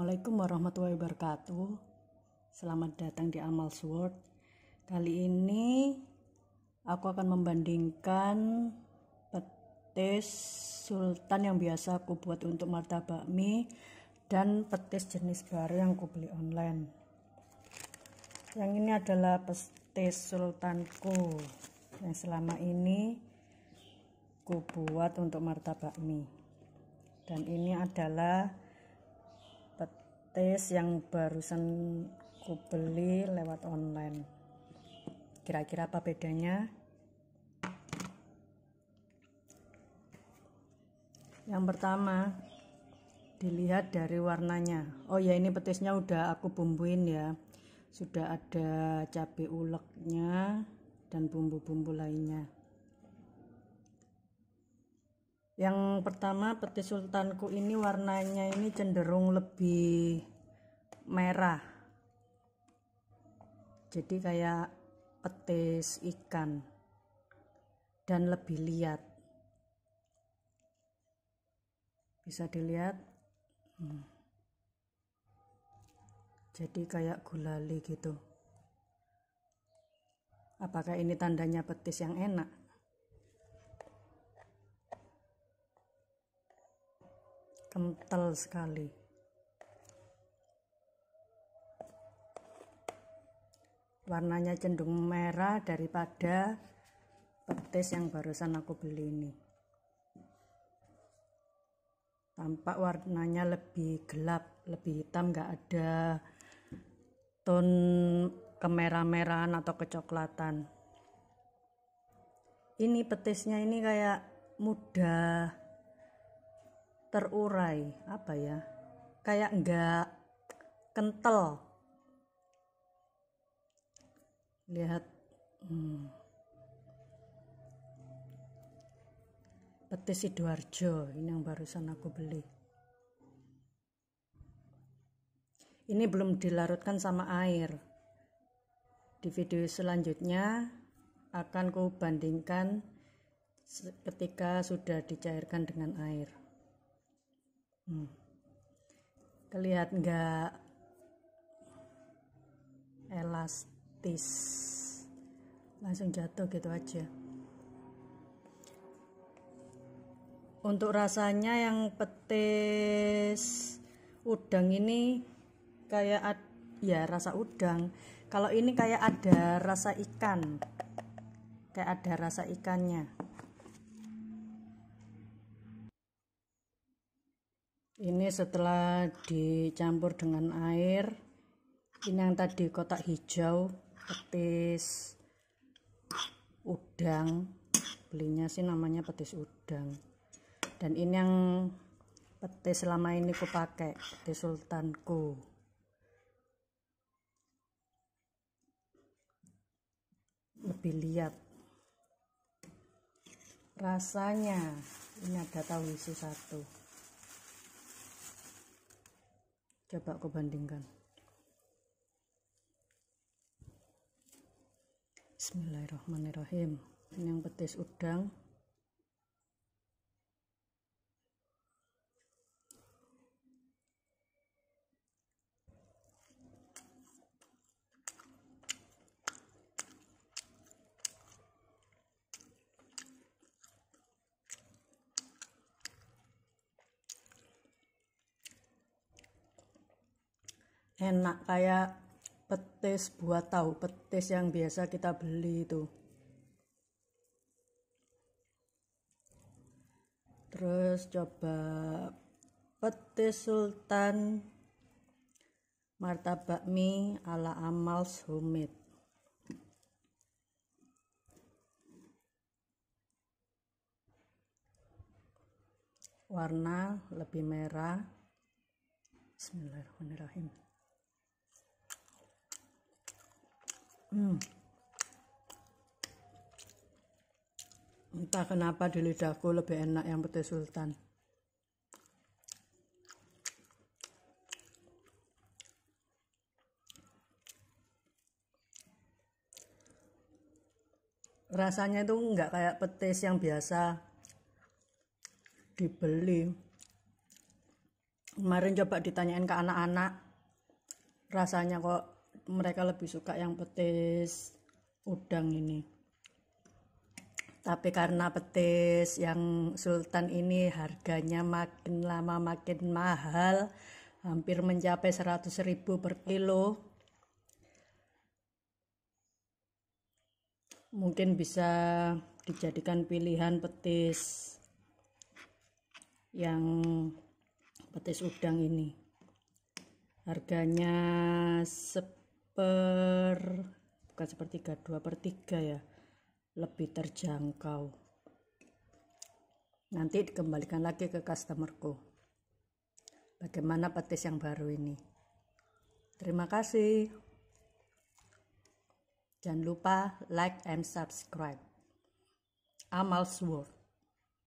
Assalamualaikum warahmatullahi wabarakatuh Selamat datang di Amal Sword Kali ini aku akan membandingkan petis sultan yang biasa aku buat untuk martabak mie Dan petis jenis baru yang aku beli online Yang ini adalah petis sultanku Yang selama ini aku buat untuk martabak mie dan ini adalah tes yang barusan ku beli lewat online kira-kira apa bedanya yang pertama dilihat dari warnanya oh ya ini petisnya udah aku bumbuin ya sudah ada cabai uleknya dan bumbu-bumbu lainnya yang pertama peti sultanku ini warnanya ini cenderung lebih merah. Jadi kayak petis ikan dan lebih liat. Bisa dilihat. Hmm. Jadi kayak gulali gitu. Apakah ini tandanya petis yang enak? kental sekali warnanya cenderung merah daripada petis yang barusan aku beli ini tampak warnanya lebih gelap lebih hitam nggak ada ton kemerah-merahan atau kecoklatan ini petisnya ini kayak mudah terurai apa ya kayak enggak kental lihat hmm. petis sidoarjo ini yang barusan aku beli ini belum dilarutkan sama air di video selanjutnya akan ku bandingkan ketika sudah dicairkan dengan air Hmm. terlihat nggak elastis langsung jatuh gitu aja untuk rasanya yang petis udang ini kayak ad, ya rasa udang kalau ini kayak ada rasa ikan kayak ada rasa ikannya ini setelah dicampur dengan air ini yang tadi kotak hijau petis udang belinya sih namanya petis udang dan ini yang petis selama ini ku pakai petis sultanku lebih lihat rasanya ini ada tahu isi satu coba aku bandingkan Bismillahirrahmanirrahim ini yang petis udang enak kayak petis buat tahu petis yang biasa kita beli itu terus coba petis sultan martabak mie ala Amal Sumit. warna lebih merah Bismillahirrahmanirrahim Hmm. Entah kenapa di lidahku lebih enak yang petis sultan. Rasanya itu enggak kayak petis yang biasa dibeli. Kemarin coba ditanyain ke anak-anak, rasanya kok mereka lebih suka yang petis udang ini tapi karena petis yang sultan ini harganya makin lama makin mahal hampir mencapai 100 ribu per kilo mungkin bisa dijadikan pilihan petis yang petis udang ini harganya per bukan sepertiga dua per tiga ya lebih terjangkau nanti dikembalikan lagi ke customerku bagaimana petis yang baru ini terima kasih jangan lupa like and subscribe amal Sword